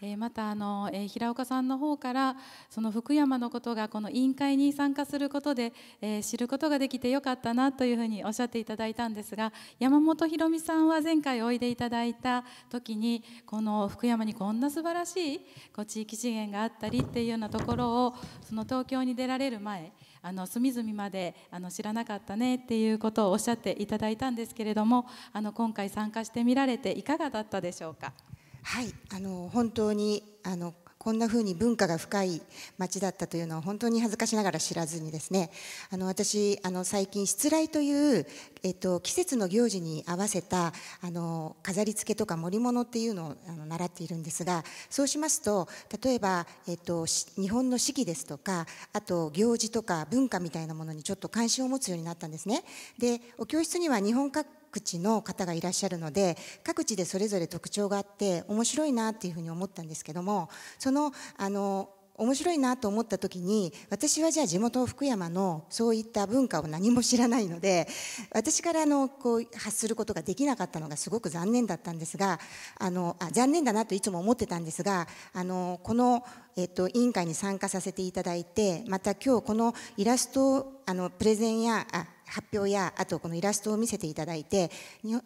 えー、またあの、えー、平岡さんの方からその福山のことがこの委員会に参加することで、えー、知ることができてよかったなというふうにおっしゃっていただいたんですが山本博美さんは前回おいでいただいた時にこの福山にこんな素晴らしいこう地域資源があったりっていうようなところをその東京に出られる前あの隅々まであの知らなかったねっていうことをおっしゃっていただいたんですけれどもあの今回参加してみられていかがだったでしょうか。はいあの本当にあのこんなふうに文化が深い町だったというのは本当に恥ずかしながら知らずにですねあの私あの最近しつらいという、えっと、季節の行事に合わせたあの飾り付けとか盛り物っていうのをあの習っているんですがそうしますと例えば、えっと、日本の四季ですとかあと行事とか文化みたいなものにちょっと関心を持つようになったんですねでお教室には日本各地の方がいらっしゃるので各地でそれぞれ特徴があって面白いなっていうふうに思ったんですけどもそのあの面白いなと思った時に私はじゃあ地元福山のそういった文化を何も知らないので私からあのこう発することができなかったのがすごく残念だったんですがあのあ残念だなといつも思ってたんですがあのこの、えっと、委員会に参加させていただいてまた今日このイラストあのプレゼンやあ発表やあとこのイラストを見せていただいて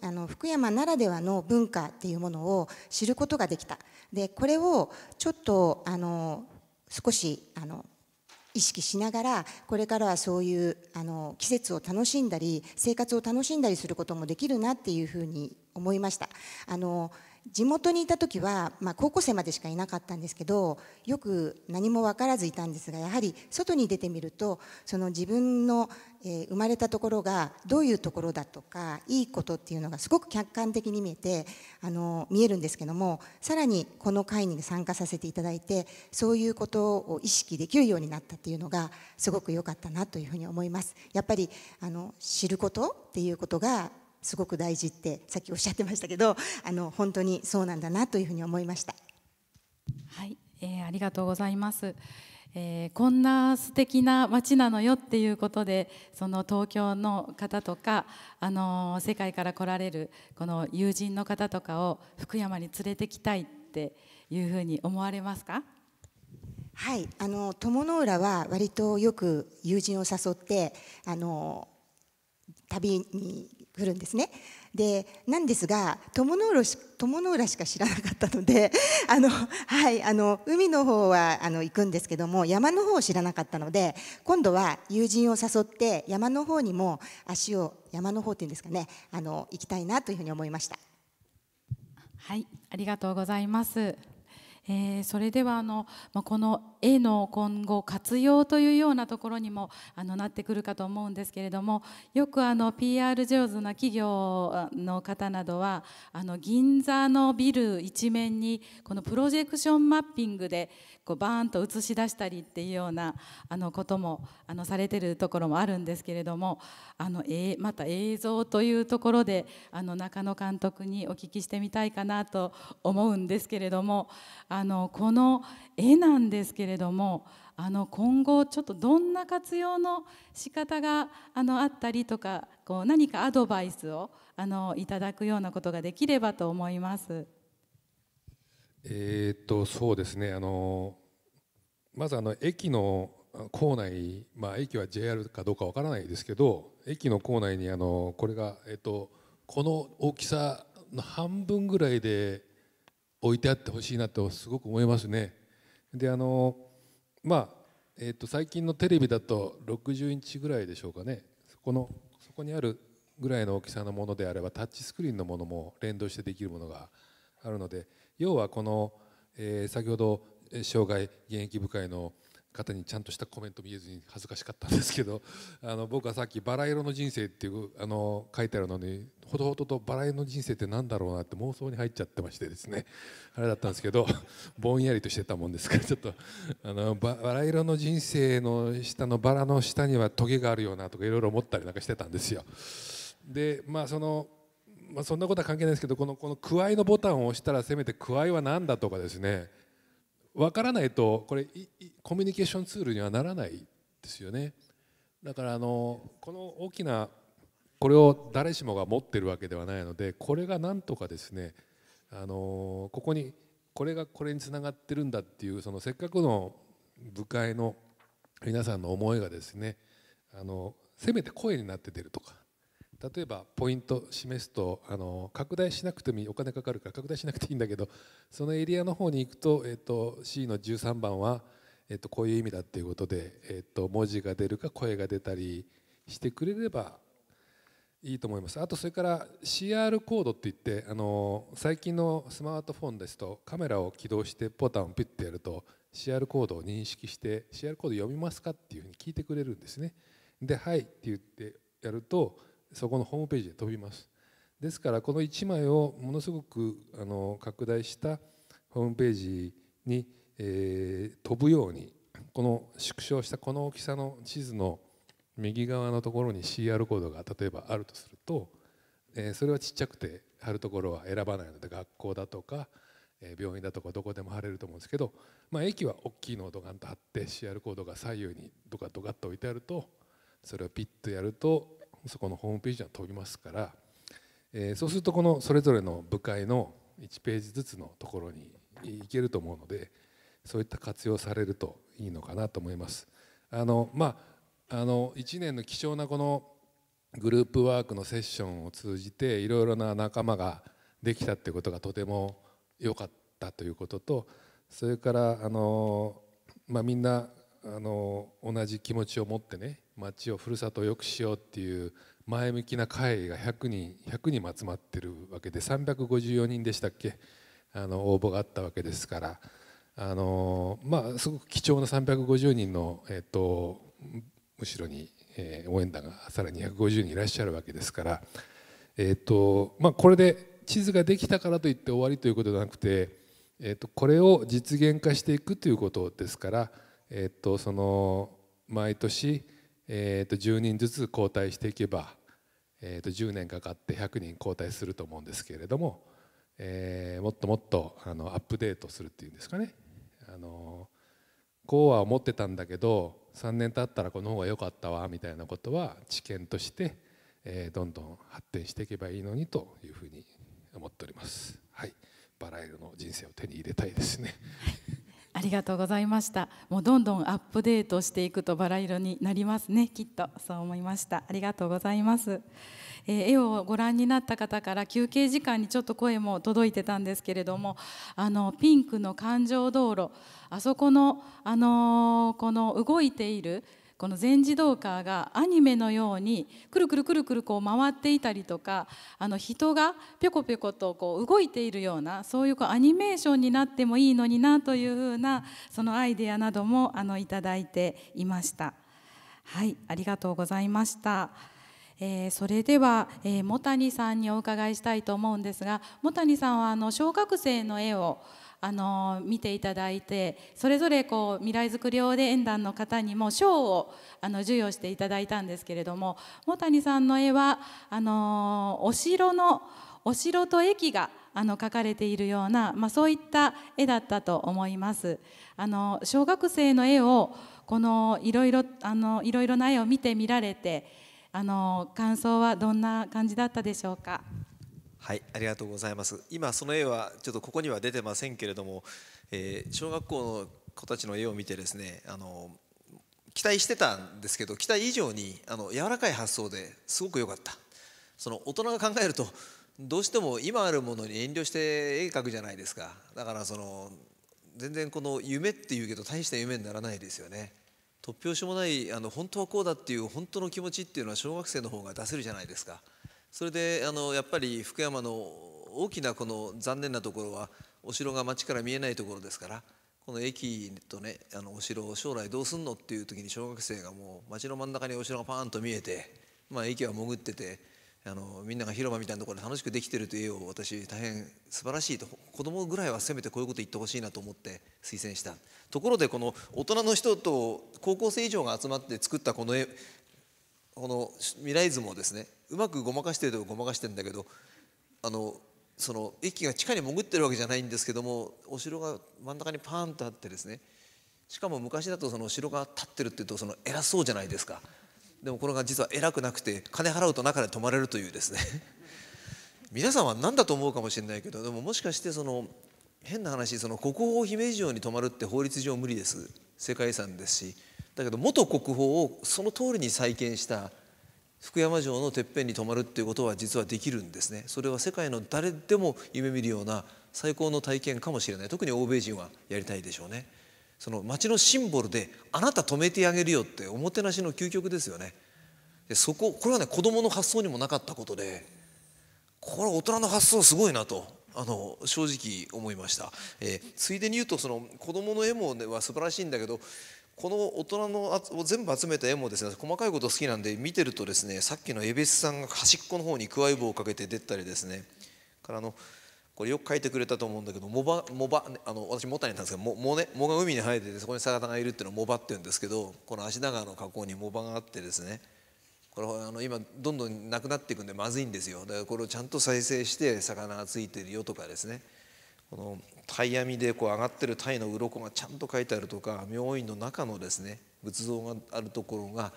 あの福山ならではの文化っていうものを知ることができたでこれをちょっとあの少しあの意識しながらこれからはそういうあの季節を楽しんだり生活を楽しんだりすることもできるなっていうふうに思いました。あの地元にいた時は、まあ、高校生までしかいなかったんですけどよく何も分からずいたんですがやはり外に出てみるとその自分の、えー、生まれたところがどういうところだとかいいことっていうのがすごく客観的に見えてあの見えるんですけどもさらにこの会に参加させていただいてそういうことを意識できるようになったっていうのがすごく良かったなというふうに思います。やっぱりあの知ることっていうことがすごく大事ってさっきおっしゃってましたけど あの本当にそうなんだなというふうに思いました。はい、えー、ありがとうございます。えー、こんな素敵な街なのよっていうことでその東京の方とか、あの世界から来られるこの友人の方とかを福山に連れてきたいっていうふうに思われますかはいあの友の浦は割とよく友人を誘ってあの旅に来るんですね。でなんですが友の浦友の浦しか知らなかったので あの、はい、あの海の方はあの行くんですけども山の方を知らなかったので今度は友人を誘って山の方にも足を山の方っていうんですかねあの行きたいなというふうに思いました。はいありがとうございます。えー、それではあの、まあ、この絵の今後活用というようなところにもあのなってくるかと思うんですけれどもよくあの PR 上手な企業の方などはあの銀座のビル一面にこのプロジェクションマッピングでこうバーンと映し出したりっていうようなあのこともあのされてるところもあるんですけれどもあの、えー、また映像というところであの中野監督にお聞きしてみたいかなと思うんですけれどもあのこの絵なんですけれどもあの今後ちょっとどんな活用の仕方があのあったりとかこう何かアドバイスをあのいただくようなことができればと思います。えー、っとそうですねあのまずあの駅の構内、まあ、駅は JR かどうかわからないですけど駅の構内にあのこれが、えっと、この大きさの半分ぐらいで置いてあってほしいなとすごく思いますね。であのまあえーと、最近のテレビだと60インチぐらいでしょうかねそこのそこにあるぐらいの大きさのものであればタッチスクリーンのものも連動してできるものがあるので要はこの、えー、先ほど障害現役部会の方にちゃんとしたコメント見えずに恥ずかしかったんですけど あの僕はさっき「バラ色の人生」っていうあの書いてあるのにほどほどとバラ色の人生って何だろうなって妄想に入っちゃってましてですね あれだったんですけど ぼんやりとしてたもんですからちょっとあのバラ色の人生の下のバラの下にはトゲがあるよなとかいろいろ思ったりなんかしてたんですよ。でまあそのまあ、そんなことは関係ないですけどこのこの「くわい」のボタンを押したらせめて「くわい」は何だとかですね分からないとこれコミュニケーションツールにはならないですよねだからあのこの大きなこれを誰しもが持ってるわけではないのでこれがなんとかですねあのここにこれがこれにつながってるんだっていうそのせっかくの部会の皆さんの思いがですねあのせめて声になって出るとか例えばポイント示すとあの拡大しなくてもいいお金かかるから拡大しなくていいんだけどそのエリアの方に行くと、えっと、C の13番は、えっと、こういう意味だっていうことで、えっと、文字が出るか声が出たりしてくれればいいと思いますあとそれから CR コードっていってあの最近のスマートフォンですとカメラを起動してボタンをピッてやると CR コードを認識して CR コード読みますかっていうふうに聞いてくれるんですねで「はい」って言ってやるとそこのホームページで飛びますですからこの1枚をものすごくあの拡大したホームページに、えー、飛ぶようにこの縮小したこの大きさの地図の右側のところに CR コードが例えばあるとすると、えー、それはちっちゃくて貼るところは選ばないので学校だとか、えー、病院だとかどこでも貼れると思うんですけど、まあ、駅は大きいのをドカンと貼って CR コードが左右にドカドカッと置いてあるとそれをピッとやるとそこのホームページには飛びますから、えー、そうするとこのそれぞれの部会の1ページずつのところに行けると思うのでそういった活用されるといいのかなと思います。あのまあ、あの1年の貴重なこのグループワークのセッションを通じていろいろな仲間ができたってことがとても良かったということとそれからあの、まあ、みんなあの同じ気持ちを持ってね町をふるさとを良くしようっていう前向きな会が100人100人も集まってるわけで354人でしたっけあの応募があったわけですからあの、まあ、すごく貴重な350人の、えっと、後ろに、えー、応援団がさらに250人いらっしゃるわけですから、えっとまあ、これで地図ができたからといって終わりということではなくて、えっと、これを実現化していくということですから。えっと、その毎年、えっと、10人ずつ交代していけば、えっと、10年かかって100人交代すると思うんですけれども、えー、もっともっとあのアップデートするっていうんですかねあのこうは思ってたんだけど3年経ったらこの方が良かったわみたいなことは知見として、えー、どんどん発展していけばいいのにというふうに思っております。はい、バラ色の人生を手に入れたいですね。ありがとうございましたもうどんどんアップデートしていくとバラ色になりますねきっとそう思いましたありがとうございます、えー、絵をご覧になった方から休憩時間にちょっと声も届いてたんですけれどもあのピンクの環状道路あそこのあのー、この動いているこの全自動カーがアニメのようにくるくるくるくるこう回っていたりとかあの人がぴょこぴょことこう動いているようなそういうこうアニメーションになってもいいのになというふうなそのアイデアなどもあのいただいていました。はいありがとうございました。えー、それでは、えー、茂谷さんにお伺いしたいと思うんですが茂谷さんはあの小学生の絵をあの見ていただいてそれぞれこう未来づくり応で演壇の方にも賞をあの授与していただいたんですけれども茂谷さんの絵はあのお城のお城と駅があの書かれているような、まあ、そういった絵だったと思います。あの小学生の絵をこのいろいろあのいろいろな絵を見てみられてあの感想はどんな感じだったでしょうか。はいありがとうございます今その絵はちょっとここには出てませんけれども、えー、小学校の子たちの絵を見てですねあの期待してたんですけど期待以上にあの柔らかい発想ですごく良かったその大人が考えるとどうしても今あるものに遠慮して絵描くじゃないですかだからその全然この夢っていうけど大した夢にならないですよね突拍子もないあの本当はこうだっていう本当の気持ちっていうのは小学生の方が出せるじゃないですかそれであのやっぱり福山の大きなこの残念なところはお城が町から見えないところですからこの駅とねあのお城を将来どうすんのっていう時に小学生がもう町の真ん中にお城がパーンと見えて、まあ、駅は潜っててあのみんなが広場みたいなところで楽しくできてるという絵を私大変素晴らしいと子供ぐらいはせめてこういうこと言ってほしいなと思って推薦したところでこの大人の人と高校生以上が集まって作ったこの絵この未来図もですねうまくごまかしてるとごまかしてるんだけどあのその駅が地下に潜ってるわけじゃないんですけどもお城が真ん中にパーンとあってですねしかも昔だとその城が立ってるっていうとその偉そうじゃないですかでもこれが実は偉くなくて金払うと中で泊まれるというですね 皆さんは何だと思うかもしれないけどでももしかしてその変な話その国宝姫路城に泊まるって法律上無理です世界遺産ですしだけど元国宝をその通りに再建した福山城のてっぺんに泊まるっていうことは実はできるんですねそれは世界の誰でも夢見るような最高の体験かもしれない特に欧米人はやりたいでしょうねその町のシンボルであなた止めてあげるよっておもてなしの究極ですよねでそここれはね子供の発想にもなかったことでこれは大人の発想すごいなとあの正直思いました、えー、ついでに言うとその子供の絵も、ね、は素晴らしいんだけどこの大人のを全部集めた絵もですね細かいこと好きなんで見てるとですねさっきの恵比寿さんが端っこの方にくわい棒をかけて出たりですねからあのこれよく書いてくれたと思うんだけどモバモバあの私モタにいたんですけどモモ,、モが海に生えててそこに魚がいるっていうのをモバって言うんですけどこの足長の河口にモバがあってですねこれあの今どんどんなくなっていくんでまずいんですよだからこれをちゃんと再生して魚がついてるよとかですねこの鯛網でこう上がってる鯛の鱗がちゃんと書いてあるとか妙院の中のですね仏像があるところが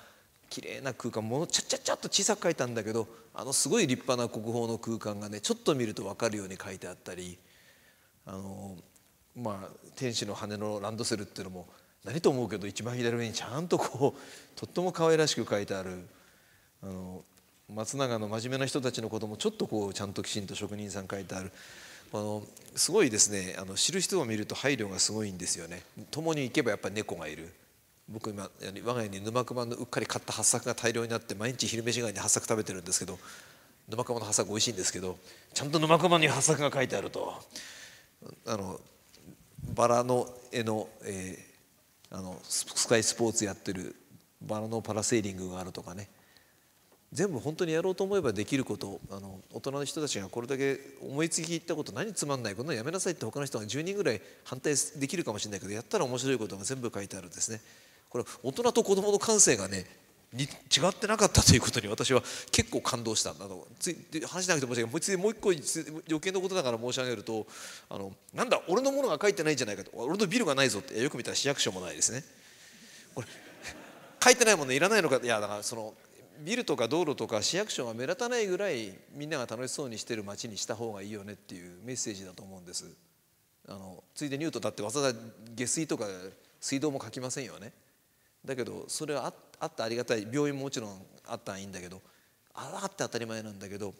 綺麗な空間ものちゃっちゃっちゃっと小さく書いたんだけどあのすごい立派な国宝の空間がねちょっと見ると分かるように書いてあったりあのまあ天使の羽のランドセルっていうのも何と思うけど一番左上にちゃんとこうとっても可愛らしく書いてあるあの松永の真面目な人たちのこともちょっとこうちゃんときちんと職人さん書いてあるあのすごいですねあの知る人を見ると配慮がすごいんですよね共に行けばやっぱり猫がいる僕今我が家に沼熊のうっかり買った八作が大量になって毎日昼飯以外に八作食べてるんですけど沼熊の八作美味しいんですけどちゃんと沼熊に八作が書いてあるとあのバラの絵の,、えー、あのスカイスポーツやってるバラのパラセーリングがあるとかね全部本当にやろうと思えばできることあの大人の人たちがこれだけ思いつきったこと何つまんないこんなのやめなさいって他の人が10人ぐらい反対できるかもしれないけどやったら面白いことが全部書いてあるんですね。これ大人と子どもの感性がねに違ってなかったということに私は結構感動したなどつい話しなくて申し訳ないついもう一個余計なことだから申し上げるとあのなんだ俺のものが書いてないんじゃないかと俺のビルがないぞってよく見たら市役所もないですね。これ書いてないものいらないのかいやだからそのビルとか道路とか市役所が目立たないぐらいみんなが楽しそうにしてる街にした方がいいよねっていうメッセージだと思うんですあのついでに言うとだってわざわざ下水とか水道も書きませんよねだけどそれはあったありがたい病院ももちろんあったらいいんだけどあって当たり前なんだけど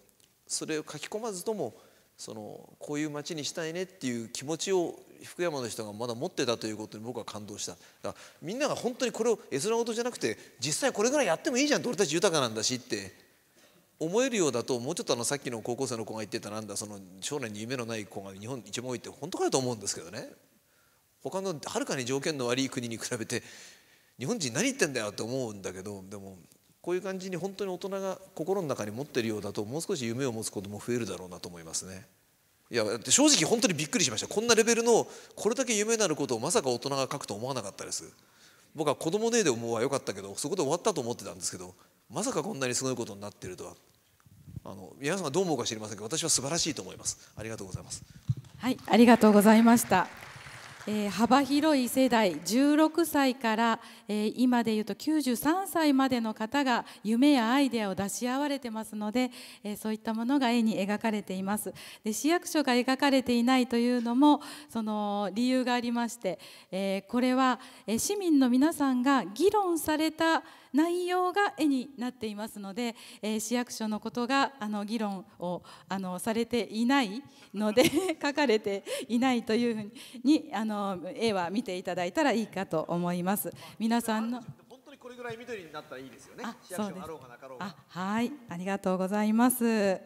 それを書き込まずともそのこういう町にしたいねっていう気持ちを福山の人がまだ持ってたということに僕は感動しただみんなが本当にこれを絵面事じゃなくて実際これぐらいやってもいいじゃん俺たち豊かなんだしって思えるようだともうちょっとあのさっきの高校生の子が言ってたなんだその将来に夢のない子が日本一番多いって本当かよと思うんですけどね他のはるかに条件の悪い国に比べて日本人何言ってんだよって思うんだけどでもこういう感じに本当に大人が心の中に持ってるようだともう少し夢を持つ子ども増えるだろうなと思いますね。いや正直本当にびっくりしましたこんなレベルのこれだけ夢なることをまさか大人が書くと思わなかったです僕は子供ねえで思うは良かったけどそこで終わったと思ってたんですけどまさかこんなにすごいことになってるとはあの皆さんがどう思うか知りませんけど私は素晴らしいと思いますありがとうございますはいありがとうございましたえー、幅広い世代16歳から、えー、今でいうと93歳までの方が夢やアイデアを出し合われてますので、えー、そういったものが絵に描かれていますで市役所が描かれていないというのもその理由がありまして、えこれはえ市民の皆さんが議論された内容が絵になっていますので、えー、市役所のことがあの議論をあのされていないので 書かれていないというふうにあの絵は見ていただいたらいいかと思います。皆さんの本当にこれぐらい緑になったらいいですよね。あ、そうです。あはい、ありがとうございます。